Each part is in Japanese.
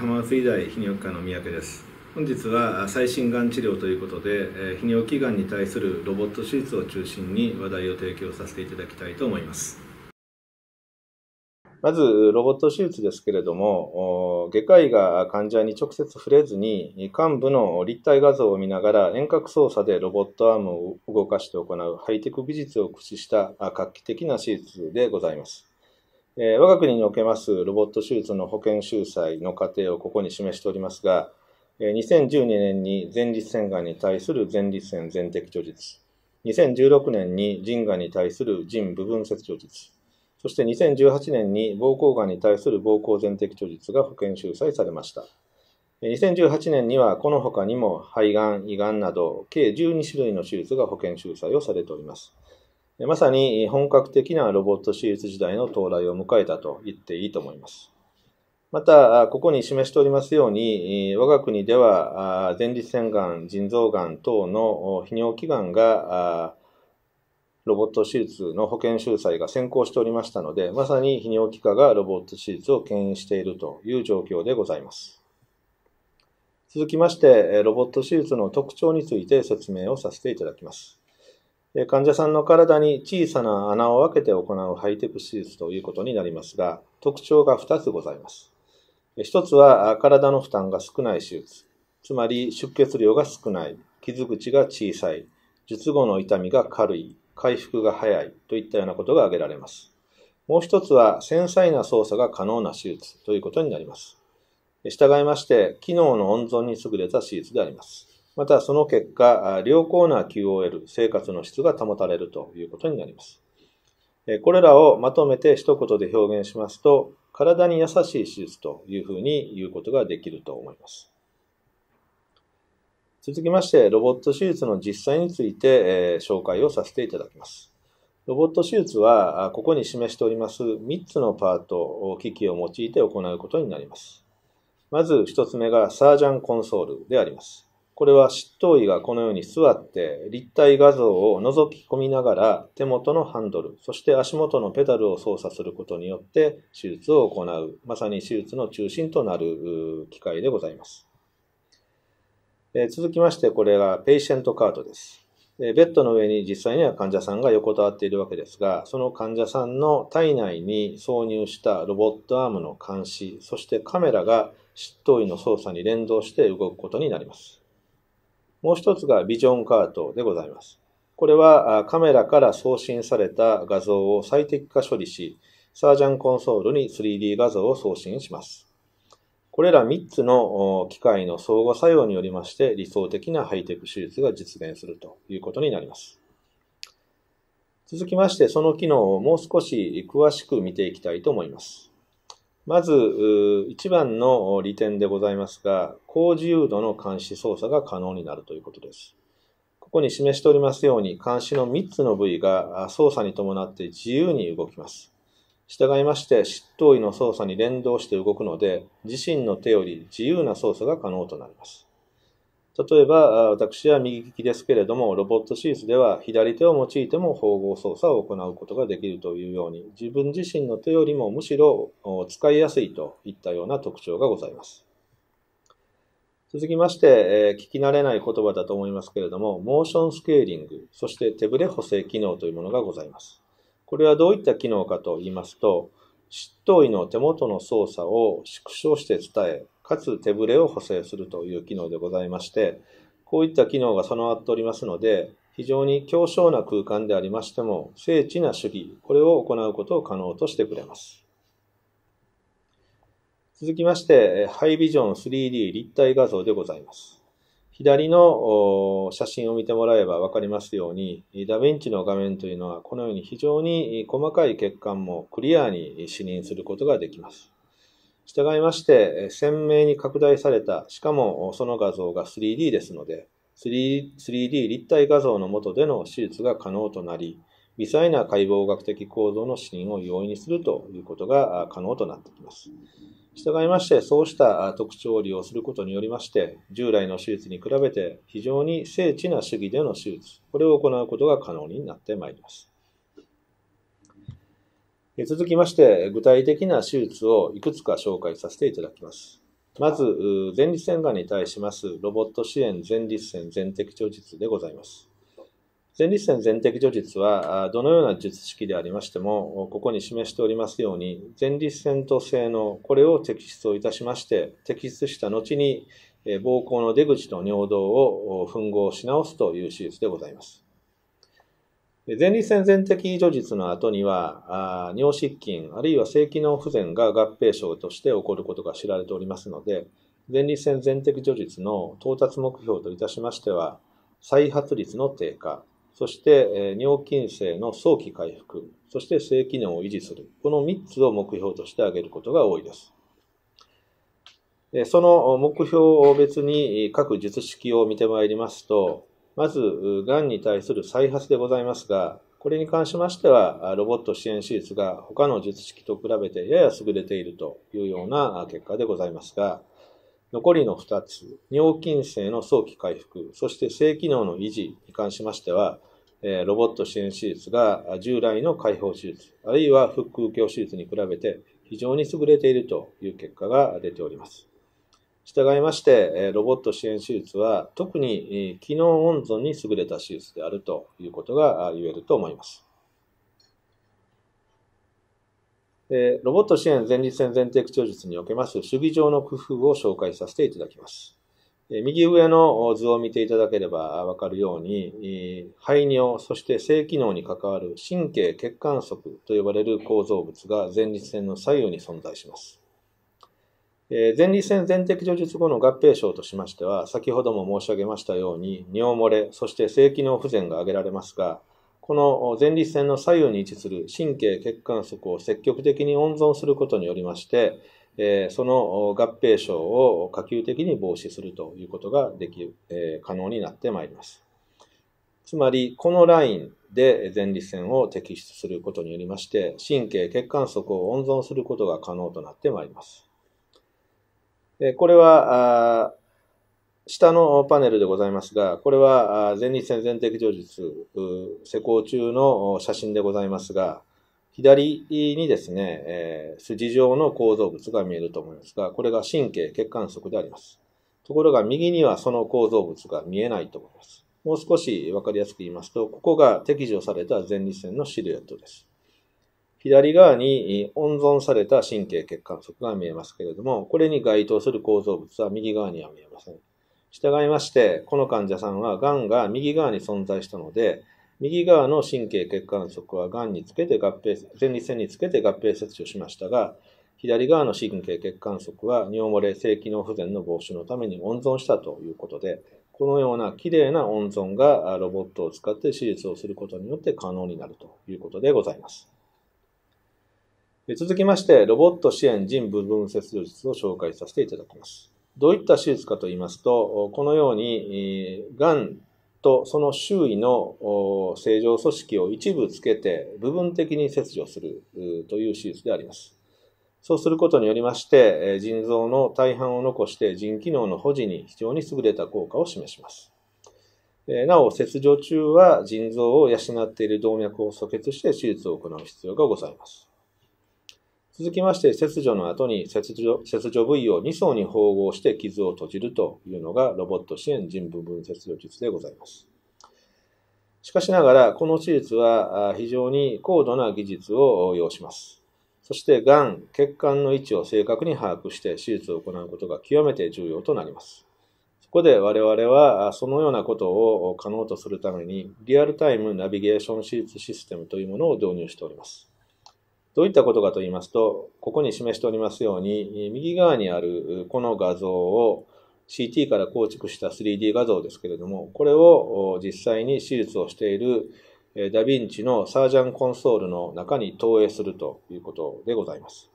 浜松医大泌尿器科の三宅です本日は最新がん治療ということで泌尿器がんに対するロボット手術を中心に話題を提供させていただきたいと思いますまずロボット手術ですけれども外科医が患者に直接触れずに患部の立体画像を見ながら遠隔操作でロボットアームを動かして行うハイテク技術を駆使した画期的な手術でございますえー、我が国におけますロボット手術の保険収載の過程をここに示しておりますが、2012年に前立腺がんに対する前立腺全摘除術、2016年に腎がんに対する腎部分切除術、そして2018年に膀胱がんに対する膀胱全摘除術が保険収載されました。2018年にはこの他にも肺がん、胃がんなど計12種類の手術が保険収載をされております。まさに本格的なロボット手術時代の到来を迎えたと言っていいと思います。また、ここに示しておりますように、我が国では前立腺がん、腎臓がん等の泌尿器がんがロボット手術の保険収載が先行しておりましたので、まさに泌尿器科がロボット手術を牽引しているという状況でございます。続きまして、ロボット手術の特徴について説明をさせていただきます。患者さんの体に小さな穴を開けて行うハイテク手術ということになりますが、特徴が2つございます。1つは体の負担が少ない手術。つまり出血量が少ない、傷口が小さい、術後の痛みが軽い、回復が早いといったようなことが挙げられます。もう1つは繊細な操作が可能な手術ということになります。従いまして、機能の温存に優れた手術であります。またその結果、良好な QOL、生活の質が保たれるということになります。これらをまとめて一言で表現しますと、体に優しい手術というふうに言うことができると思います。続きまして、ロボット手術の実際について、え紹介をさせていただきます。ロボット手術は、ここに示しております3つのパートを機器を用いて行うことになります。まず1つ目がサージャンコンソールであります。これは執刀医がこのように座って立体画像を覗き込みながら手元のハンドル、そして足元のペダルを操作することによって手術を行う、まさに手術の中心となる機械でございます。え続きましてこれがペイシェントカートです。ベッドの上に実際には患者さんが横たわっているわけですが、その患者さんの体内に挿入したロボットアームの監視、そしてカメラが執刀医の操作に連動して動くことになります。もう一つがビジョンカートでございます。これはカメラから送信された画像を最適化処理し、サージャンコンソールに 3D 画像を送信します。これら3つの機械の相互作用によりまして理想的なハイテク手術が実現するということになります。続きましてその機能をもう少し詳しく見ていきたいと思います。まず、一番の利点でございますが、高自由度の監視操作が可能になるということです。ここに示しておりますように、監視の3つの部位が操作に伴って自由に動きます。従いまして、執刀医の操作に連動して動くので、自身の手より自由な操作が可能となります。例えば、私は右利きですけれども、ロボットシースでは左手を用いても縫合操作を行うことができるというように、自分自身の手よりもむしろ使いやすいといったような特徴がございます。続きまして、え聞き慣れない言葉だと思いますけれども、モーションスケーリング、そして手ブれ補正機能というものがございます。これはどういった機能かと言いますと、執刀医の手元の操作を縮小して伝え、かつ手ぶれを補正するという機能でございまして、こういった機能が備わっておりますので、非常に狭小な空間でありましても、精緻な主義、これを行うことを可能としてくれます。続きまして、ハイビジョン 3D 立体画像でございます。左の写真を見てもらえばわかりますように、ダヴィンチの画面というのはこのように非常に細かい血管もクリアに視認することができます。従いまして、鮮明に拡大された、しかもその画像が 3D ですので、3D, 3D 立体画像の下での手術が可能となり、微細な解剖学的構造の死因を容易にするということが可能となってきます。従いまして、そうした特徴を利用することによりまして、従来の手術に比べて非常に精緻な主義での手術、これを行うことが可能になってまいります。続きまして、具体的な手術をいくつか紹介させていただきます。まず、前立腺がんに対しますロボット支援前立腺全摘除術でございます。前立腺全摘除術は、どのような術式でありましても、ここに示しておりますように、前立腺と性能、これを摘出をいたしまして、摘出した後に、膀胱の出口と尿道を吻合し直すという手術でございます。前立腺全摘除術の後には、尿失禁、あるいは性機能不全が合併症として起こることが知られておりますので、前立腺全摘除術の到達目標といたしましては、再発率の低下、そして尿菌性の早期回復、そして性機能を維持する、この3つを目標として挙げることが多いです。その目標を別に各術式を見てまいりますと、まず、がんに対する再発でございますが、これに関しましては、ロボット支援手術が他の術式と比べてやや優れているというような結果でございますが、残りの2つ、尿筋性の早期回復、そして性機能の維持に関しましては、ロボット支援手術が従来の解放手術、あるいは腹腔鏡手術に比べて非常に優れているという結果が出ております。従いまして、ロボット支援手術は特に機能温存に優れた手術であるということが言えると思います。ロボット支援前立腺前提口調術におけます主義上の工夫を紹介させていただきます。右上の図を見ていただければわかるように、排尿、そして性機能に関わる神経血管束と呼ばれる構造物が前立腺の左右に存在します。え前立腺全摘除術後の合併症としましては、先ほども申し上げましたように、尿漏れ、そして性機能不全が挙げられますが、この前立腺の左右に位置する神経血管束を積極的に温存することによりまして、えその合併症を可及的に防止するということができ、え可能になってまいります。つまり、このラインで前立腺を摘出することによりまして、神経血管束を温存することが可能となってまいります。これは、下のパネルでございますが、これは前立腺全摘除術施工中の写真でございますが、左にですね、え筋状の構造物が見えると思いますが、これが神経血管束であります。ところが右にはその構造物が見えないと思います。もう少しわかりやすく言いますと、ここが摘除された前立腺のシルエットです。左側に温存された神経血管束が見えますけれども、これに該当する構造物は右側には見えません。従いまして、この患者さんは癌が右側に存在したので、右側の神経血管束は癌につけて合併、前立腺につけて合併切除しましたが、左側の神経血管束は尿漏れ性機能不全の防止のために温存したということで、このようなきれいな温存がロボットを使って手術をすることによって可能になるということでございます。続きまして、ロボット支援腎部分切除術を紹介させていただきます。どういった手術かと言いますと、このように、がんとその周囲の正常組織を一部つけて部分的に切除するという手術であります。そうすることによりまして、腎臓の大半を残して腎機能の保持に非常に優れた効果を示します。なお、切除中は腎臓を養っている動脈を阻血して手術を行う必要がございます。続きまして、切除の後に切除切除部位を2層に縫合して傷を閉じるというのがロボット支援人部分切除術でございます。しかしながら、この手術は非常に高度な技術を要します。そして、がん、血管の位置を正確に把握して手術を行うことが極めて重要となります。そこで我々は、そのようなことを可能とするために、リアルタイムナビゲーション手術システムというものを導入しております。どういったことかと言いますと、ここに示しておりますように、右側にあるこの画像を CT から構築した 3D 画像ですけれども、これを実際に手術をしているダヴィンチのサージャンコンソールの中に投影するということでございます。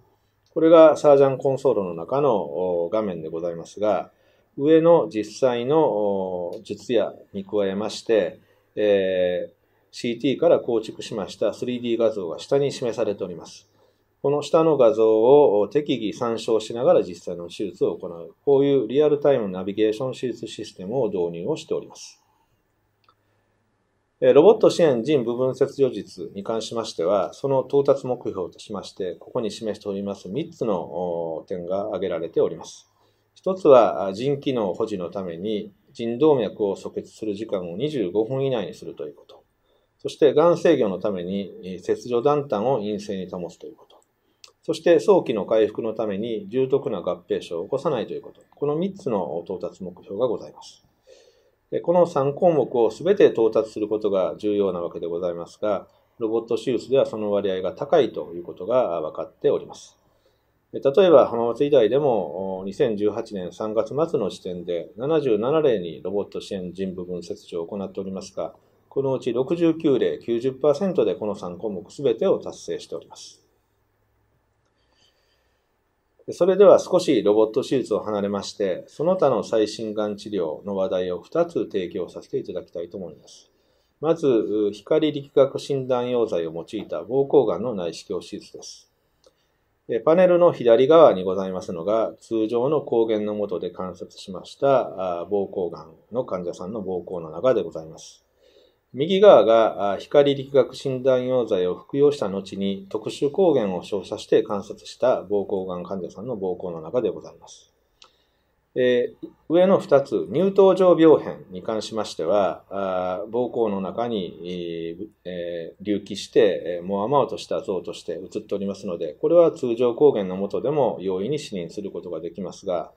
これがサージャンコンソールの中の画面でございますが、上の実際の術やに加えまして、え CT から構築しました 3D 画像が下に示されております。この下の画像を適宜参照しながら実際の手術を行う。こういうリアルタイムナビゲーション手術システムを導入をしております。ロボット支援人部分切除術に関しましては、その到達目標としまして、ここに示しております3つの点が挙げられております。1つは、人機能保持のために、腎動脈を阻血する時間を25分以内にするということ。そして、がん制御のために切除断端を陰性に保つということ。そして、早期の回復のために重篤な合併症を起こさないということ。この3つの到達目標がございます。この3項目を全て到達することが重要なわけでございますが、ロボット手術ではその割合が高いということが分かっております。例えば、浜松医大でも2018年3月末の時点で77例にロボット支援人部分切除を行っておりますが、このうち69例90%でこの3項目すべてを達成しております。それでは少しロボット手術を離れまして、その他の最新がん治療の話題を2つ提供させていただきたいと思います。まず、光力学診断用剤を用いた膀胱がんの内視鏡手術です。パネルの左側にございますのが、通常の抗原のもとで観察しました膀胱がんの患者さんの膀胱の中でございます。右側が光力学診断用剤を服用した後に特殊抗原を照射して観察した膀胱がん患者さんの膀胱の中でございます。えー、上の2つ、乳頭状病変に関しましては、あ膀胱の中に、えー、隆起して、えもわもわとした像として映っておりますので、これは通常抗原の下でも容易に視認することができますが、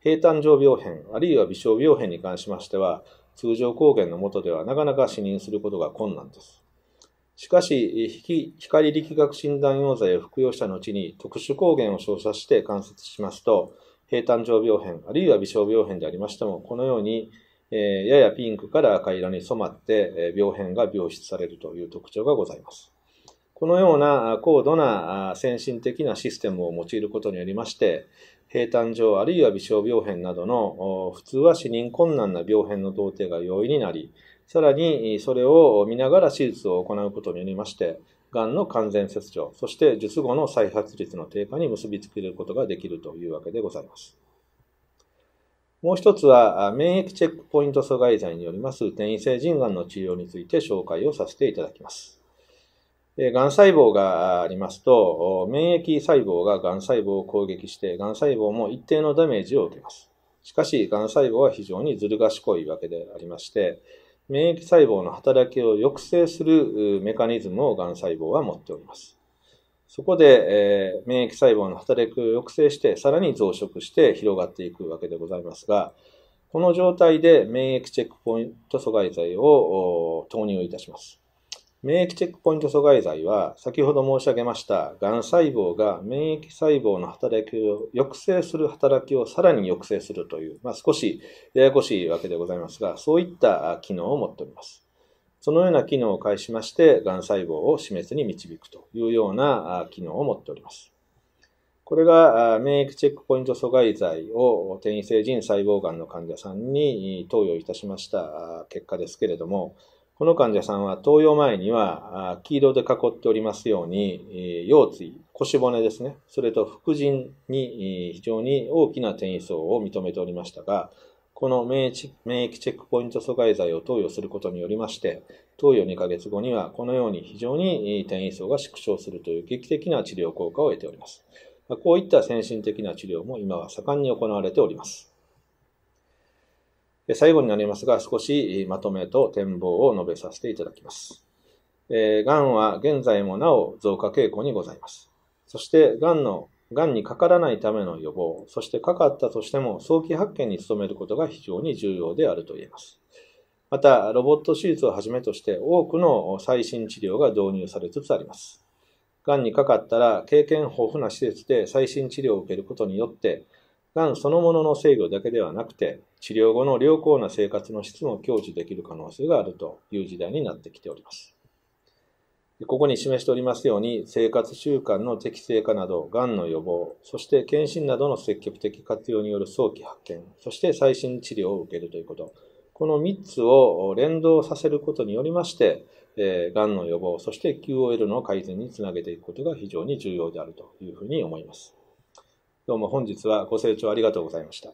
平坦状病変、あるいは微小病変に関しましては、通常光源の下ではなかなか視認することが困難です。しかし、光力学診断用剤を服用した後に特殊光源を照射して観察しますと、平坦状病変、あるいは微小病変でありましても、このように、えー、ややピンクから赤色に染まって、え病変が病出されるという特徴がございます。このような高度な先進的なシステムを用いることによりまして、平坦上あるいは微小病変などの、普通は死認困難な病変の到底が容易になり、さらにそれを見ながら手術を行うことによりまして、がんの完全切除、そして術後の再発率の低下に結びつけることができるというわけでございます。もう一つは、免疫チェックポイント阻害剤によります転移性腎癌の治療について紹介をさせていただきます。がん細胞がありますと、免疫細胞ががん細胞を攻撃して、がん細胞も一定のダメージを受けます。しかし、がん細胞は非常にずる賢いわけでありまして、免疫細胞の働きを抑制するメカニズムをがん細胞は持っております。そこで、えー、免疫細胞の働きを抑制して、さらに増殖して広がっていくわけでございますが、この状態で免疫チェックポイント阻害剤を投入いたします。免疫チェックポイント阻害剤は、先ほど申し上げました、がん細胞が免疫細胞の働きを抑制する働きをさらに抑制するという、まあ、少しややこしいわけでございますが、そういった機能を持っております。そのような機能を介しまして、がん細胞を死滅に導くというような機能を持っております。これが免疫チェックポイント阻害剤を転移性腎細胞がんの患者さんに投与いたしました結果ですけれども、この患者さんは投与前には黄色で囲っておりますように腰椎腰骨ですねそれと副腎に非常に大きな転移層を認めておりましたがこの免疫チェックポイント阻害剤を投与することによりまして投与2ヶ月後にはこのように非常に転移層が縮小するという劇的な治療効果を得ておりますこういった先進的な治療も今は盛んに行われております最後になりますが、少しまとめと展望を述べさせていただきます。えがんは現在もなお増加傾向にございます。そして、がんの、がんにかからないための予防、そしてかかったとしても早期発見に努めることが非常に重要であると言えます。また、ロボット手術をはじめとして多くの最新治療が導入されつつあります。がんにかかったら経験豊富な施設で最新治療を受けることによって、がんそのものの制御だけではなくて、治療後の良好な生活の質も享受できる可能性があるという時代になってきております。ここに示しておりますように、生活習慣の適正化など、がんの予防、そして検診などの積極的活用による早期発見、そして最新治療を受けるということ、この3つを連動させることによりまして、えー、がんの予防、そして QOL の改善につなげていくことが非常に重要であるというふうに思います。どうも本日はご清聴ありがとうございました。